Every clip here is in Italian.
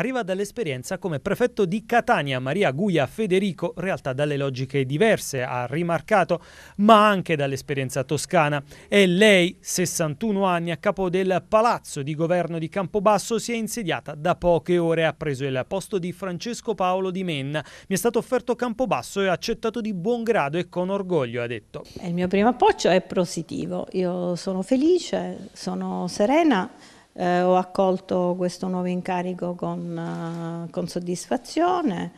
arriva dall'esperienza come prefetto di Catania. Maria Guglia Federico, in realtà dalle logiche diverse, ha rimarcato, ma anche dall'esperienza toscana. E lei, 61 anni, a capo del Palazzo di Governo di Campobasso, si è insediata da poche ore. Ha preso il posto di Francesco Paolo Di Menna. Mi è stato offerto Campobasso e ha accettato di buon grado e con orgoglio, ha detto. Il mio primo appoggio è positivo. Io sono felice, sono serena eh, ho accolto questo nuovo incarico con, eh, con soddisfazione.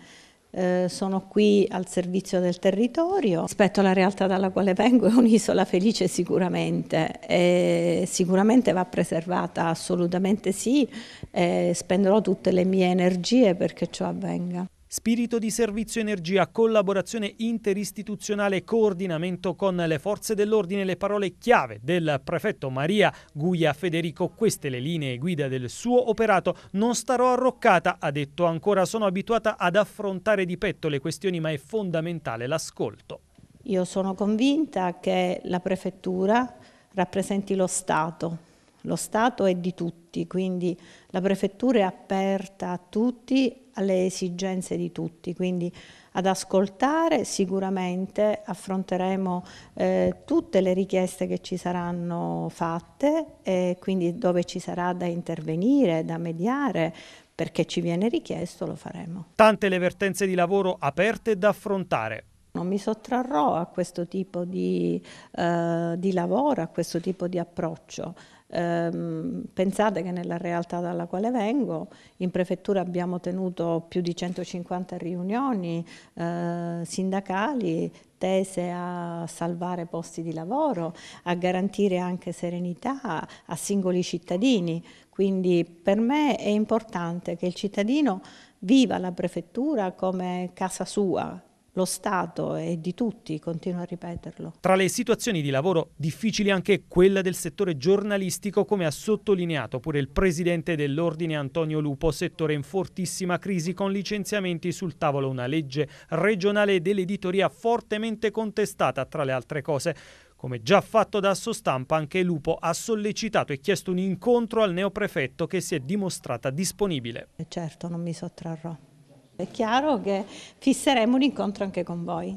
Eh, sono qui al servizio del territorio. Rispetto alla realtà dalla quale vengo è un'isola felice sicuramente, e sicuramente va preservata, assolutamente sì, E spenderò tutte le mie energie perché ciò avvenga. Spirito di servizio, energia, collaborazione interistituzionale e coordinamento con le forze dell'ordine, le parole chiave del prefetto Maria Guglia Federico, queste le linee guida del suo operato. Non starò arroccata, ha detto ancora, sono abituata ad affrontare di petto le questioni ma è fondamentale l'ascolto. Io sono convinta che la prefettura rappresenti lo Stato, lo Stato è di tutti, quindi la prefettura è aperta a tutti, alle esigenze di tutti, quindi ad ascoltare sicuramente affronteremo eh, tutte le richieste che ci saranno fatte e quindi dove ci sarà da intervenire, da mediare, perché ci viene richiesto lo faremo. Tante le vertenze di lavoro aperte da affrontare. Non mi sottrarrò a questo tipo di, eh, di lavoro, a questo tipo di approccio. Eh, pensate che nella realtà dalla quale vengo, in prefettura abbiamo tenuto più di 150 riunioni eh, sindacali tese a salvare posti di lavoro, a garantire anche serenità a singoli cittadini. Quindi per me è importante che il cittadino viva la prefettura come casa sua, lo Stato e di tutti, continuo a ripeterlo. Tra le situazioni di lavoro difficili anche quella del settore giornalistico, come ha sottolineato pure il presidente dell'Ordine Antonio Lupo, settore in fortissima crisi con licenziamenti sul tavolo una legge regionale dell'editoria fortemente contestata tra le altre cose. Come già fatto da Assostampa, anche Lupo ha sollecitato e chiesto un incontro al neoprefetto che si è dimostrata disponibile. Certo, non mi sottrarrò. È chiaro che fisseremo un incontro anche con voi.